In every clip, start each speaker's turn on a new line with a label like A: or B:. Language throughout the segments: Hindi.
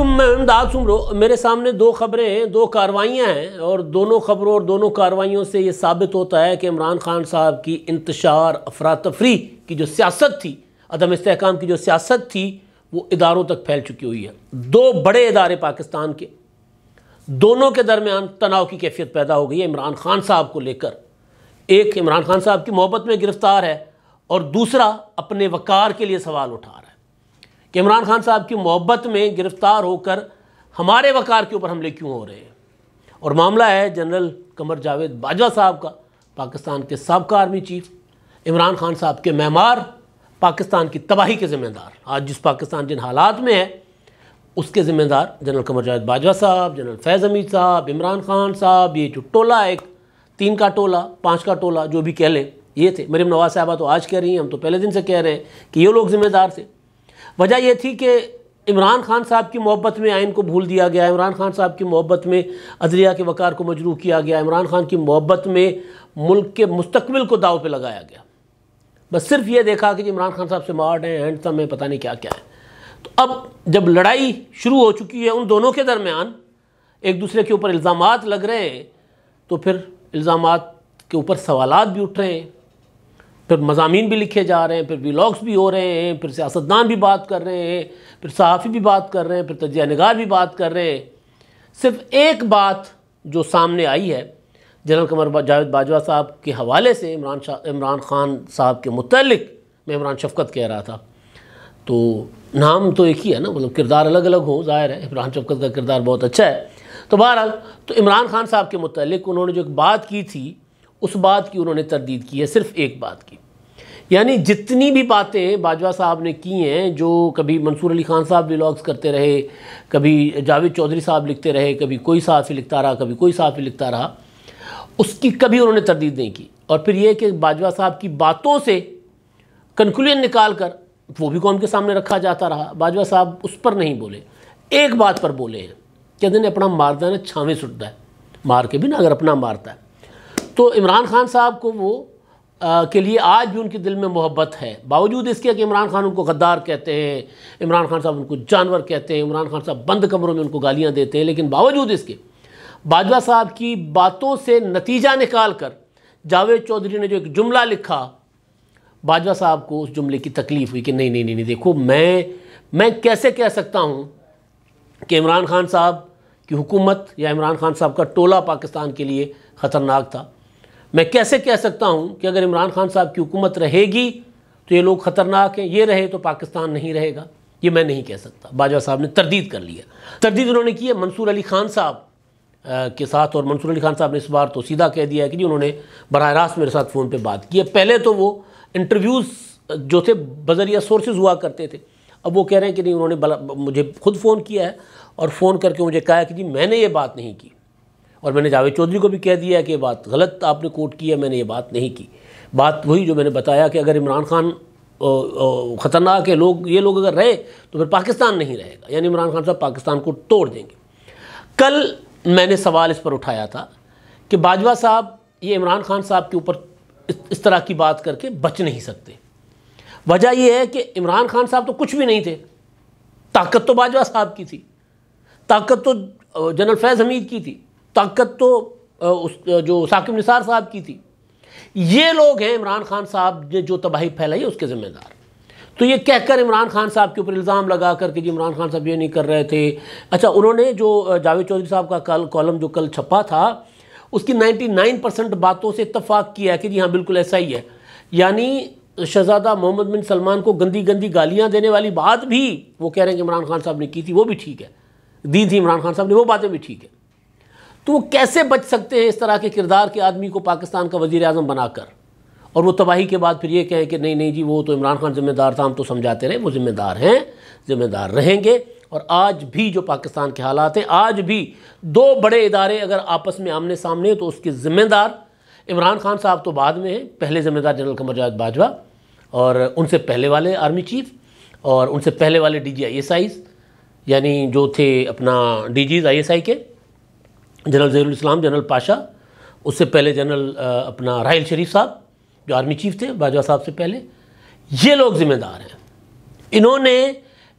A: वालेकुम मैं इमदाद सुमरो मेरे सामने दो खबरें हैं दो कार्रवाइयाँ हैं और दोनों खबरों और दोनों कार्रवाइयों से ये साबित होता है कि इमरान खान साहब की इंतशार अफरा तफरी की जो सियासत थी अदम इसकाम की जो सियासत थी वो इदारों तक फैल चुकी हुई है दो बड़े इदारे पाकिस्तान के दोनों के दरमियान तनाव की कैफियत पैदा हो गई है इमरान खान साहब को लेकर एक इमरान खान साहब की मोहब्बत में गिरफ्तार है और दूसरा अपने वकार के लिए सवाल उठा कि इमरान खान साहब की मोहब्बत में गिरफ़्तार होकर हमारे वकार के ऊपर हमले क्यों हो रहे हैं और मामला है जनरल कमर जावेद बाजवा साहब का पाकिस्तान के सबका आर्मी चीफ इमरान खान साहब के मेहमान पाकिस्तान की तबाही के ज़िम्मेदार आज जिस पाकिस्तान जिन हालात में है उसके ज़िम्मेदार जनरल कमर जावेद बाजवा साहब जनरल फैज़ अमीद साहब इमरान खान साहब ये जो टोला एक तीन का टोला पाँच का टोला जो भी कह लें ये थे मरीम नवाज साहबा तो आज कह रही हैं हम तो पहले दिन से कह रहे हैं कि ये लोग ज़िम्मेदार थे वजह यह थी कि इमरान खान साहब की मोहब्बत में आइन को भूल दिया गया इमरान खान साहब की मोहब्बत में अदलिया के वकार को मजरू किया गया इमरान खान की मोहब्बत में मुल्क के मुस्तबिल को दाव पर लगाया गया बस सिर्फ ये देखा कि इमरान खान साहब से मार्ड हैं हैंडसम है पता नहीं क्या क्या है तो अब जब लड़ाई शुरू हो चुकी है उन दोनों के दरमियान एक दूसरे के ऊपर इल्ज़ाम लग रहे हैं तो फिर इल्ज़ाम के ऊपर सवाल भी उठ रहे हैं फिर मजामी भी लिखे जा रहे हैं फिर व्लाग्स भी हो रहे हैं फिर सियासतदान भी बात कर रहे हैं फिर सहाफ़ी भी बात कर रहे हैं फिर तजिया नगार भी बात कर रहे हैं सिर्फ एक बात जो सामने आई है जनरल कमर जावेद बाजवा साहब के हवाले से इमरान शाह इमरान ख़ान साहब के मतलब मैं इमरान शफकत कह रहा था तो नाम तो एक ही है ना मतलब किरदार अलग अलग हो ज़ाहिर है इमरान शफकत का किरदार बहुत अच्छा है तो बहरहाल तो इमरान खान साहब के मतलब उन्होंने जो एक बात की थी उस बात की उन्होंने तरदीद की है सिर्फ एक बात की यानी जितनी भी बातें बाजवा साहब ने की हैं जो कभी मंसूर अली खान साहब ब्लॉग्स करते रहे कभी जावेद चौधरी साहब लिखते रहे कभी कोई साफ़ी लिखता रहा कभी कोई साफ़ी लिखता रहा उसकी कभी उन्होंने तरदीद नहीं की और फिर यह कि बाजवा साहब की बातों से कंक्लूजन निकाल कर वो भी कौम के सामने रखा जाता रहा बाजवा साहब उस पर नहीं बोले एक बात पर बोले हैं कहते अपना मारदा ना छावे सुटता है मार के भी ना अगर अपना मारता है तो इमरान खान साहब को वो आ, के लिए आज भी उनके दिल में मोहब्बत है बावजूद इसके कि इमरान खान उनको गद्दार कहते हैं इमरान खान साहब उनको जानवर कहते हैं इमरान खान साहब बंद कमरों में उनको गालियाँ देते हैं लेकिन बावजूद इसके बाजवा साहब की बातों से नतीजा निकाल कर जावेद चौधरी ने जो एक जुमला लिखा बाजवा साहब को उस जुमले की तकलीफ़ हुई कि नहीं नहीं नहीं नहीं देखो मैं मैं कैसे कह सकता हूँ कि इमरान खान साहब की हुकूमत या इमरान खान साहब का टोला पाकिस्तान के लिए ख़तरनाक था मैं कैसे कह सकता हूँ कि अगर इमरान खान साहब की हुकूमत रहेगी तो ये लोग ख़तरनाक हैं ये रहे तो पाकिस्तान नहीं रहेगा ये मैं नहीं कह सकता बाजवा साहब ने तरदीद कर लिया तरदीद उन्होंने की है मंसूर अली खान साहब के साथ और मंसूर अली खान साहब ने इस बार तो सीधा कह दिया है कि जी उन्होंने बरह रास्त मेरे साथ फ़ोन पर बात की है पहले तो वो इंटरव्यूज़ जो थे बजरिया सोर्सेज हुआ करते थे अब वो कह रहे हैं कि नहीं उन्होंने मुझे खुद फ़ोन किया है और फ़ोन करके मुझे कहा कि जी मैंने ये बात नहीं की और मैंने जावेद चौधरी को भी कह दिया कि बात गलत आपने कोट की है मैंने ये बात नहीं की बात वही जो मैंने बताया कि अगर इमरान खान ख़तरनाक है लोग ये लोग अगर रहे तो फिर पाकिस्तान नहीं रहेगा यानी इमरान खान साहब पाकिस्तान को तोड़ देंगे कल मैंने सवाल इस पर उठाया था कि बाजवा साहब ये इमरान खान साहब के ऊपर इस तरह की बात करके बच नहीं सकते वजह यह है कि इमरान खान साहब तो कुछ भी नहीं थे ताकत तो बाजवा साहब की थी ताकत तो जनरल फैज़ हमीद की थी ताकत तो उस जो साकिब निसार साहब की थी ये लोग हैं इमरान खान साहब ने जो तबाही फैलाई उसके ज़िम्मेदार तो ये कहकर इमरान खान साहब के ऊपर इल्ज़ाम लगा कर कि जी इमरान खान साहब ये नहीं कर रहे थे अच्छा उन्होंने जो जावेद चौधरी साहब का कल कॉलम जो कल छपा था उसकी 99 परसेंट बातों से इतफाक़ किया कि जी हाँ बिल्कुल ऐसा ही है यानी शहजादा मोहम्मद बिन सलमान को गंदी गंदी गालियाँ देने वाली बात भी वो कह रहे हैं कि इमरान खान साहब ने की थी वो भी ठीक है दी थी इमरान खान साहब ने वो बातें भी ठीक है तो वो कैसे बच सकते हैं इस तरह के किरदार के आदमी को पाकिस्तान का वज़ी अजम बनाकर और वो तबाही के बाद फिर ये कहें कि नहीं नहीं जी वो तो इमरान खान ज़िम्मेदार था हम तो समझाते रहे वो ज़िम्मेदार हैं ज़िम्मेदार रहेंगे और आज भी जो पाकिस्तान के हालात हैं आज भी दो बड़े इदारे अगर आपस में आमने सामने तो उसके ज़िम्मेदार इमरान खान साहब तो बाद में हैं पहले ज़िम्मेदार जनरल कमर जावेद बाजवा और उनसे पहले वाले आर्मी चीफ और उनसे पहले वाले D G I S Is यानी जो थे अपना डी जीज आई एस आई के जनरल इस्लाम जनरल पाशा उससे पहले जनरल अपना राहल शरीफ साहब जो आर्मी चीफ थे बाजवा साहब से पहले ये लोग ज़िम्मेदार हैं इन्होंने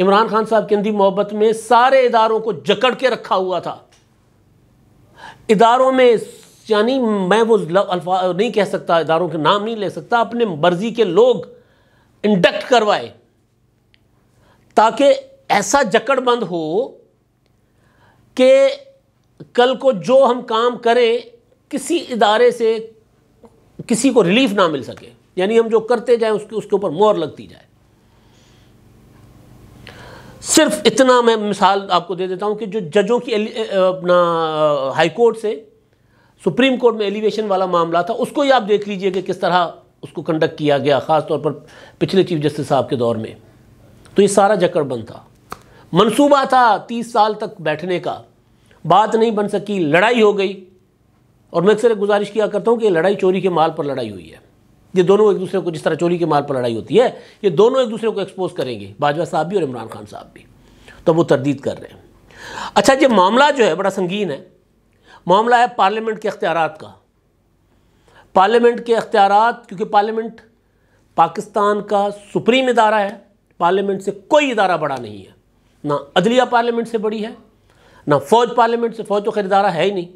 A: इमरान खान साहब की अंदी मोहब्बत में सारे इदारों को जकड़ के रखा हुआ था इदारों में यानी मैं वो अल्फा नहीं कह सकता इदारों के नाम नहीं ले सकता अपने मर्जी के लोग इंडक्ट करवाए ताकि ऐसा जकड़बंद हो कि कल को जो हम काम करें किसी इदारे से किसी को रिलीफ ना मिल सके यानी हम जो करते जाए उसके उसके ऊपर मोर लगती जाए सिर्फ इतना मैं मिसाल आपको दे देता हूं कि जो जजों की अपना हाई कोर्ट से सुप्रीम कोर्ट में एलिवेशन वाला मामला था उसको ही आप देख लीजिए कि किस तरह उसको कंडक्ट किया गया ख़ासतौर पर पिछले चीफ जस्टिस साहब के दौर में तो ये सारा जकड़बंद था मनसूबा था तीस साल तक बैठने का बात नहीं बन सकी लड़ाई हो गई और मैं अक्सर गुजारिश किया करता हूँ कि लड़ाई चोरी के माल पर लड़ाई हुई है ये दोनों एक दूसरे को जिस तरह चोरी के माल पर लड़ाई होती है ये दोनों एक दूसरे को एक्सपोज करेंगे बाजवा साहब भी और इमरान खान साहब भी तो वो तरदीद कर रहे हैं अच्छा ये मामला जो है बड़ा संगीन है मामला है पार्लियामेंट के अख्तियार का पार्लियामेंट के अख्तियार क्योंकि पार्लियामेंट पाकिस्तान का सुप्रीम इदारा है पार्लियामेंट से कोई इदारा बड़ा नहीं है ना अदलिया पार्लियामेंट से बड़ी है ना फौज पार्लियामेंट से फौज तो खैर इदारा है ही नहीं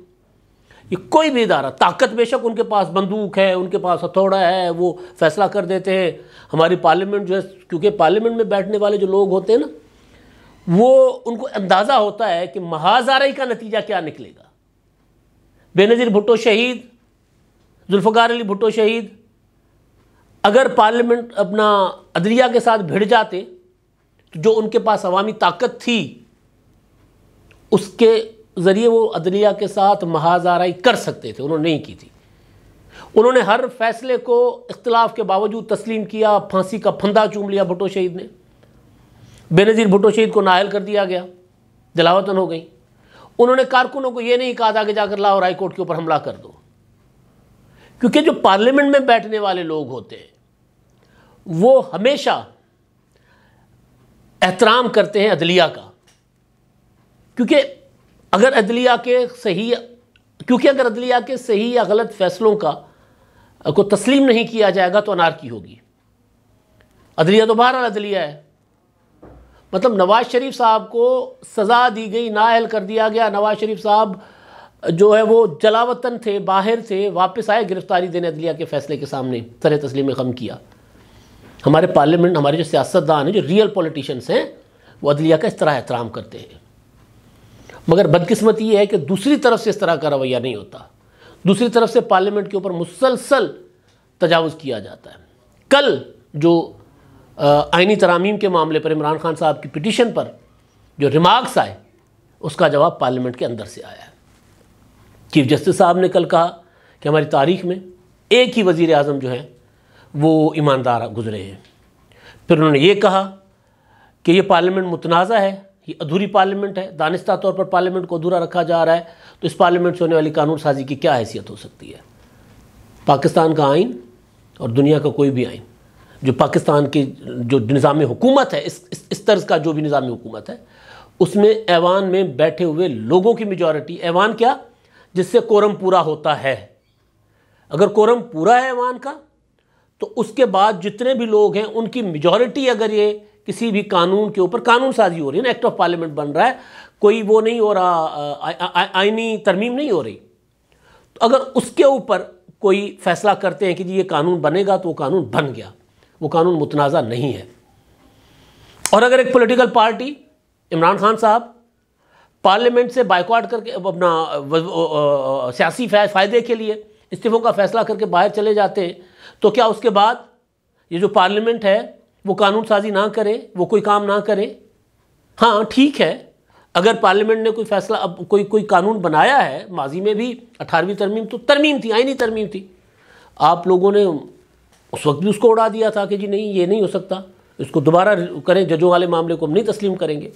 A: ये कोई भी इदारा ताकत बेशक उनके पास बंदूक है उनके पास हथौड़ा है वो फैसला कर देते हैं हमारी पार्लियामेंट जो है क्योंकि पार्लियामेंट में बैठने वाले जो लोग होते हैं ना वो उनको अंदाज़ा होता है कि महाजारई का नतीजा क्या निकलेगा बेनज़ीर भुट्टो शहीद जुल्फ़ार अली भुट्टो शहीद अगर पार्लियामेंट अपना अदलिया के साथ भिड़ जाते तो जो उनके पास अवामी ताकत थी उसके ज़रिए वो अदलिया के साथ महाजाराई कर सकते थे उन्होंने नहीं की थी उन्होंने हर फैसले को इख्तलाफ के बावजूद तस्लीम किया फांसी का फंदा चूम लिया भुटो शहीद ने बेनज़ीर भुटो शहीद को नायल कर दिया गया जलावतन हो गई उन्होंने कारकुनों को ये नहीं कहा था कि जाकर लाहौर हाईकोर्ट के ऊपर हमला कर दो क्योंकि जो पार्लियामेंट में बैठने वाले लोग होते हैं वो हमेशा एहतराम करते हैं अदलिया का क्योंकि अगर अदलिया के सही क्योंकि अगर अदलिया के सही या गलत फैसलों का को तस्लीम नहीं किया जाएगा तो अनारकी होगी अदलिया तो बहरहाल अदलिया है मतलब नवाज शरीफ साहब को सज़ा दी गई नाअहल कर दिया गया नवाज शरीफ साहब जो है वो जलावतन थे बाहर थे वापस आए गिरफ्तारी देने अदलिया के फैसले के सामने सर तस्लीम कम किया हमारे पार्लियामेंट हमारे जो सियासतदान हैं जो रियल पॉलिटिशियंस हैं वो अदलिया का इस तरह एहतराम करते हैं मगर बदकिस्मती ये है कि दूसरी तरफ से इस तरह का रवैया नहीं होता दूसरी तरफ से पार्लियामेंट के ऊपर मुसलसल तजावज़ किया जाता है कल जो आइनी तरामीम के मामले पर इमरान खान साहब की पिटिशन पर जो रिमार्क्स आए उसका जवाब पार्लियामेंट के अंदर से आया है चीफ जस्टिस साहब ने कल कहा कि हमारी तारीख में एक ही वज़ी अजम जो हैं वो ईमानदार गुजरे हैं फिर उन्होंने ये कहा कि ये पार्लियामेंट मुतनाज़ा है ये अधूरी पार्लियामेंट है दानिस्ता तौर पर पार्लियामेंट को अधूरा रखा जा रहा है तो इस पार्लियामेंट से होने वाली कानून साजी की क्या हैसियत हो सकती है पाकिस्तान का आइन और दुनिया का कोई भी आइन जो पाकिस्तान की जो निज़ाम हुकूमत है इस इस, तर्ज का जो भी निज़ाम हुकूमत है उसमें ऐवान में बैठे हुए लोगों की मेजॉरिटी ऐवान क्या जिससे कोरम पूरा होता है अगर कोरम पूरा है ऐवान का तो उसके बाद जितने भी लोग हैं उनकी मेजॉरिटी अगर ये किसी भी कानून के ऊपर कानून साजी हो रही है ना एक्ट ऑफ पार्लियामेंट बन रहा है कोई वो नहीं हो रहा आइनी तरमीम नहीं हो रही तो अगर उसके ऊपर कोई फैसला करते हैं कि जी ये कानून बनेगा तो वो कानून बन गया वो कानून मुतनाज़ नहीं है और अगर एक पोलिटिकल पार्टी इमरान खान साहब पार्लियामेंट से बाइकआउट करके अपना सियासी फ़ायदे के लिए इस्तीफ़ों का फैसला करके बाहर चले जाते हैं तो क्या उसके बाद ये जो पार्लियामेंट है वो कानून साजी ना करें वो कोई काम ना करें हाँ ठीक है अगर पार्लियामेंट ने कोई फैसला अब कोई कोई कानून बनाया है माजी में भी अठारहवीं तरमीम तो तरमीम थी आईनी तरमीम थी आप लोगों ने उस वक्त भी उसको उड़ा दिया था कि जी नहीं ये नहीं हो सकता इसको दोबारा करें जजों वाले मामले को हम नहीं तस्लीम करेंगे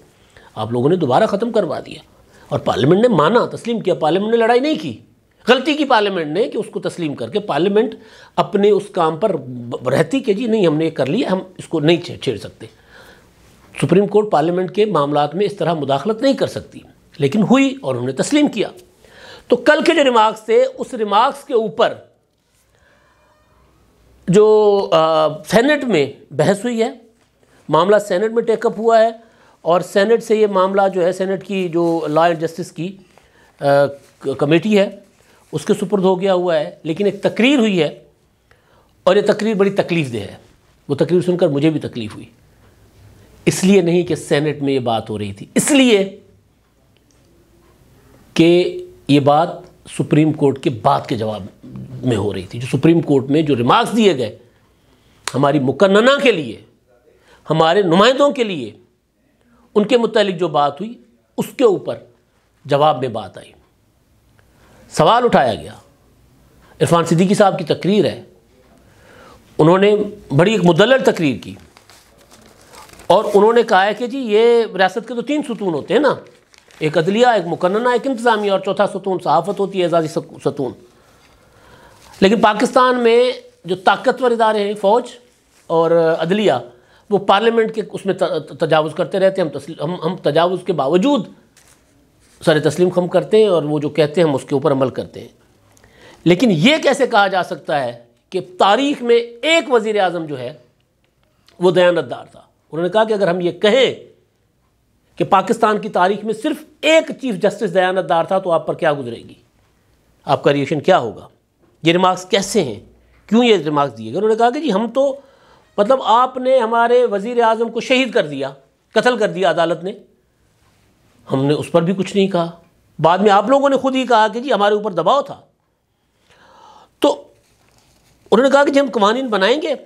A: आप लोगों ने दोबारा ख़त्म करवा दिया और पार्लियामेंट ने माना तस्लीम किया पार्लियामेंट ने लड़ाई नहीं की गलती की पार्लियामेंट ने कि उसको तस्लीम करके पार्लियामेंट अपने उस काम पर रहती कि जी नहीं हमने ये कर लिया हम इसको नहीं छेड़ छेड़ सकते सुप्रीम कोर्ट पार्लियामेंट के मामला में इस तरह मुदाखलत नहीं कर सकती लेकिन हुई और उन्होंने तस्लीम किया तो कल के जो रिमार्क्स थे उस रिमार्क्स के ऊपर जो सेनेट में बहस हुई है मामला सेनेट में टेकअप हुआ है और सेनेट से ये मामला जो है सेनेट की जो लॉ एंड जस्टिस की आ, कमेटी है उसके सुपुर्द हो गया हुआ है लेकिन एक तकरीर हुई है और ये तकरीर बड़ी तकलीफ़ दे है वो तकरीर सुनकर मुझे भी तकलीफ़ हुई इसलिए नहीं कि सेनेट में ये बात हो रही थी इसलिए कि ये बात सुप्रीम कोर्ट के बाद के जवाब में हो रही थी जो सुप्रीम कोर्ट में जो रिमार्क्स दिए गए हमारी मुकन्ना के लिए हमारे नुमाइंदों के लिए उनके मुतलिक जो बात हुई उसके ऊपर जवाब में बात आई सवाल उठाया गया इरफान सिद्दीकी साहब की तकरीर है उन्होंने बड़ी एक मुदलर तकरीर की और उन्होंने कहा है कि जी ये रियासत के तो तीन सतून होते हैं ना एक अदलिया एक मुकन्ना एक इंतज़ामिया और चौथा सतून सहाफ़त होती है एजाजी सतून लेकिन पाकिस्तान में जो ताकतवर इदारे हैं फ़ौज और अदलिया वो पार्लियामेंट के उसमें तजावज़ करते रहते हैं हम तस्ल हम हम तजावज़ के बावजूद सर तस्लीम ख़म करते हैं और वो जो कहते हैं हम उसके ऊपर अमल करते हैं लेकिन ये कैसे कहा जा सकता है कि तारीख में एक वज़ी अजम जो है वो दयानतदार था उन्होंने कहा कि अगर हम ये कहें कि पाकिस्तान की तारीख में सिर्फ एक चीफ जस्टिस दयानतदार था तो आप पर क्या गुजरेगी आपका रिएक्शन क्या होगा ये रिमार्क्स कैसे हैं क्यों ये रिमार्क्स दिए गए उन्होंने कहा कि जी हम तो मतलब आपने हमारे वजीर अजम को शहीद कर दिया कत्ल कर दिया अदालत ने हमने उस पर भी कुछ नहीं कहा बाद में आप लोगों ने खुद ही कहा कि जी हमारे ऊपर दबाव था तो उन्होंने कहा कि जी हम कवानी बनाएंगे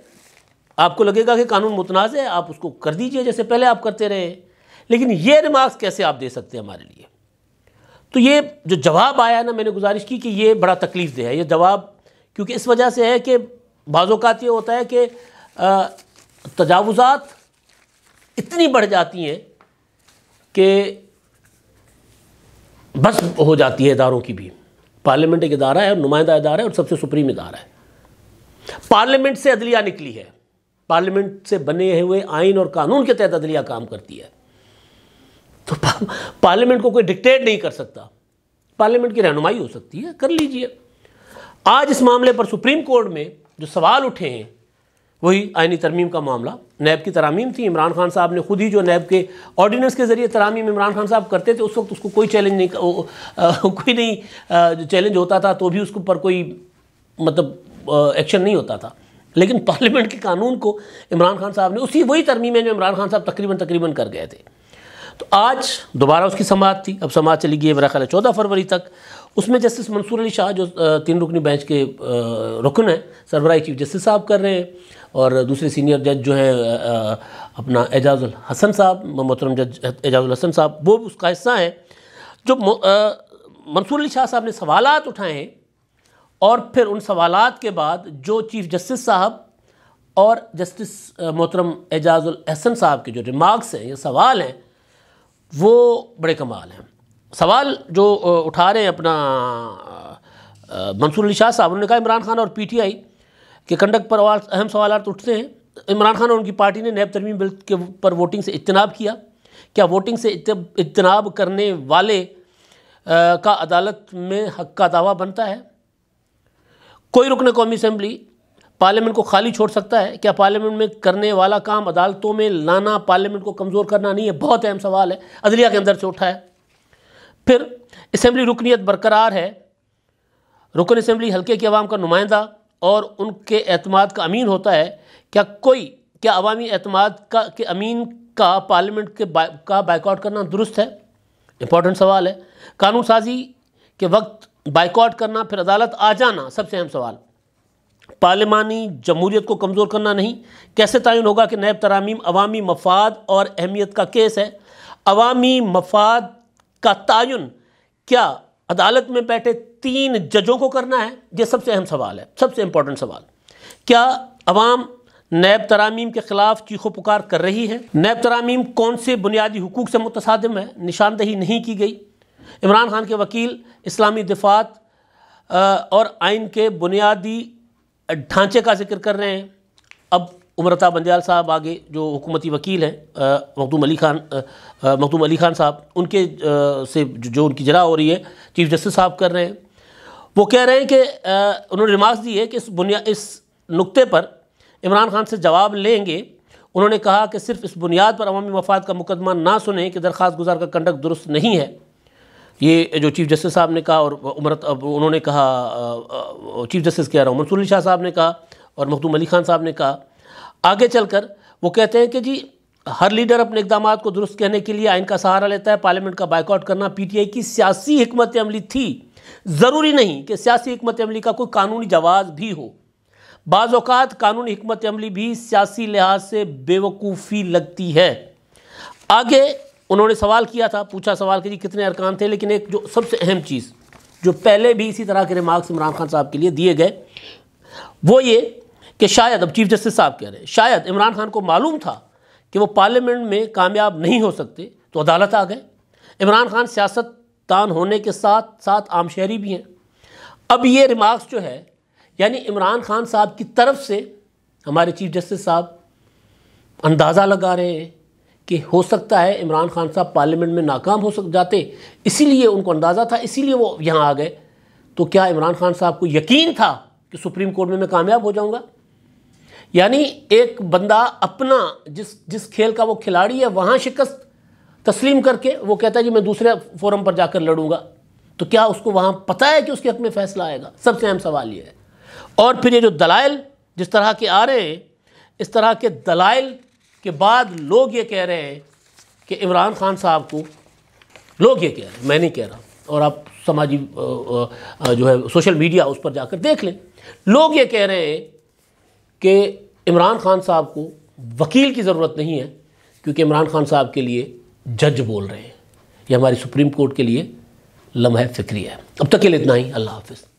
A: आपको लगेगा कि कानून मुतनाज़ है आप उसको कर दीजिए जैसे पहले आप करते रहे लेकिन ये रिमार्क्स कैसे आप दे सकते हैं हमारे लिए तो ये जो जवाब आया ना मैंने गुजारिश की कि ये बड़ा तकलीफ़ दे है ये जवाब क्योंकि इस वजह से है कि बाज़ात तो ये होता है कि तजावज़ात इतनी बढ़ जाती हैं कि बस हो जाती है इदारों की भी पार्लियामेंट एक इदारा है और नुमाइंदा इदारा है और सबसे सुप्रीम इदारा है पार्लियामेंट से अदलिया निकली है पार्लियामेंट से बने हुए आइन और कानून के तहत अदलिया काम करती है तो पार्लियामेंट को कोई डिक्टेट नहीं कर सकता पार्लियामेंट की रहनुमाई हो सकती है कर लीजिए आज इस मामले पर सुप्रीम कोर्ट में जो सवाल उठे हैं वही आइनी तरमीम का मामला नैब की तरामीम थी इमरान खान साहब ने खुद ही जो नैब के ऑर्डीनेंस के ज़रिए तरामीम इमरान खान साहब करते थे उस वक्त उसको कोई चैलेंज नहीं आ, कोई नहीं चैलेंज होता था तो भी उसके ऊपर कोई मतलब एक्शन नहीं होता था लेकिन पार्लियामेंट के कानून को इमरान खान साहब ने उसी वही है जो इमरान खान साहब तकरीबन तकरीबन कर गए थे तो आज दोबारा उसकी समात थी अब समाज चली गई है मेरा ख्याल है चौदह फरवरी तक उसमें जस्टिस मंसूर अली शाह जो तीन रुकनी बेंच के रुकन हैं सरबराही चीफ जस्टिस साहब कर रहे हैं और दूसरे सीनियर जज जो हैं अपना एजाजुल हसन साहब मोहतरम जज एजाजुल हसन साहब वो उसका हिस्सा हैं जो मंसूर अली शाह साहब ने सवाल उठाए हैं और फिर उन सवाल के बाद जो चीफ जस्टिस साहब और जस्टिस मोहतरम एजाजुल अहसन साहब के जो रिमार्क्स हैं या सवाल हैं वो बड़े कमाल हैं सवाल जो उठा रहे हैं अपना मंसूर अली शाह साहब उन्होंने कहा इमरान खान और पीटीआई के कंडक पर अहम सवाल उठते हैं इमरान खान और उनकी पार्टी ने नैब तरमीम बिल के पर वोटिंग से इजनाब किया क्या वोटिंग से इजनाब करने वाले आ, का अदालत में हक का दावा बनता है कोई रुकन कौमी असम्बली पार्लियामेंट को खाली छोड़ सकता है क्या पार्लियामेंट में करने वाला काम अदालतों में लाना पार्लियामेंट को कमज़ोर करना नहीं है बहुत अहम सवाल है अदलिया के अंदर से उठा है फिर इसम्बली रुकनीत बरकरार है रुकन इसम्बली हल्के की आवाम का नुमाइंदा और उनके अतमाद का अमीन होता है क्या कोई क्या अवामी अतमाद का के अमीन का पार्लियामेंट के बा, का बाइकआउट करना दुरुस्त है इंपॉर्टेंट सवाल है कानून साजी के वक्त बाइकआउट करना फिर अदालत आ जाना सबसे अहम सवाल पार्लिमानी जमहूरियत को कमज़ोर करना नहीं कैसे तयन होगा कि नैब तरामीम अवामी मफाद और अहमियत का केस है अवामी मफाद का तयन क्या अदालत में बैठे तीन जजों को करना है ये सबसे अहम सवाल है सबसे इम्पोर्टेंट सवाल क्या अवाम नैब तरामीम के ख़िलाफ़ चीखो पुकार कर रही है नैब तरामीम कौन से बुनियादी हकूक़ से मुतसादम है निशानदही नहीं की गई इमरान खान के वकील इस्लामी दिफात और आइन के बुनियादी ढांचे का जिक्र कर रहे हैं अब उमरता बंदयाल साहब आगे जो हुकूमती वकील हैं मखदूम अली खान मखदूम अली खान साहब उनके आ, से जो उनकी जरा हो रही है चीफ जस्टिस साहब कर रहे हैं वो कह रहे हैं कि उन्होंने रिमार्क्स दिए कि इस बुनिया इस नुक्ते पर इमरान खान से जवाब लेंगे उन्होंने कहा कि सिर्फ इस बुनियाद पर अवमी मफाद का मुकदमा ना सुने कि दरख्वास्त गुजार का कंडक्ट दुरुस्त नहीं है ये जो चीफ जस्टिस साहब ने कहा और उमरत अब उन्होंने कहा चीफ जस्टिस कह रहा हूँ मंसूर शाह साहब ने कहा और मखदूम अली खान साहब ने कहा आगे चलकर वो कहते हैं कि जी हर लीडर अपने इकदाम को दुरुस्त कहने के लिए आइन का सहारा लेता है पार्लियामेंट का बाइकआउट करना पीटीआई की सियासी हमत अमली थी ज़रूरी नहीं कि सियासी हमत अमली का कोई कानूनी जवाब भी हो बाज़ात कानूनी हमत अमली भी सियासी लिहाज से बेवकूफ़ी लगती है आगे उन्होंने सवाल किया था पूछा सवाल कि जी कितने अरकान थे लेकिन एक जो सबसे अहम चीज़ जो पहले भी इसी तरह के रिमार्क्स इमरान खान साहब के लिए दिए गए वो ये कि शायद अब चीफ जस्टिस साहब कह रहे हैं शायद इमरान खान को मालूम था कि वो पार्लियामेंट में कामयाब नहीं हो सकते तो अदालत आ गए इमरान खान सियासत तान होने के साथ साथ आम शहरी भी हैं अब ये रिमार्क्स जो है यानी इमरान खान साहब की तरफ से हमारे चीफ जस्टिस साहब अंदाज़ा लगा रहे हैं कि हो सकता है इमरान खान साहब पार्लियामेंट में नाकाम हो सक जाते इसीलिए उनको अंदाज़ा था इसीलिए वो यहाँ आ गए तो क्या इमरान खान साहब को यकीन था कि सुप्रीम कोर्ट में मैं कामयाब हो जाऊँगा यानी एक बंदा अपना जिस जिस खेल का वो खिलाड़ी है वहाँ शिकस्त तस्लीम करके वो कहता है जी मैं दूसरे फोरम पर जाकर लड़ूंगा तो क्या उसको वहाँ पता है कि उसके हक में फैसला आएगा सबसे अहम सवाल ये है और फिर ये जो दलाइल जिस तरह के आ रहे हैं इस तरह के दलाइल के बाद लोग ये कह रहे हैं कि इमरान खान साहब को लोग ये कह रहे हैं मैं नहीं कह रहा और आप समाजी जो है सोशल मीडिया उस पर जाकर देख लें लोग ये कह रहे हैं कि इमरान खान साहब को वकील की ज़रूरत नहीं है क्योंकि इमरान खान साहब के लिए जज बोल रहे हैं ये हमारी सुप्रीम कोर्ट के लिए लम्हे फिक्री है अब तक के लिए इतना ही अल्लाह हाफिज़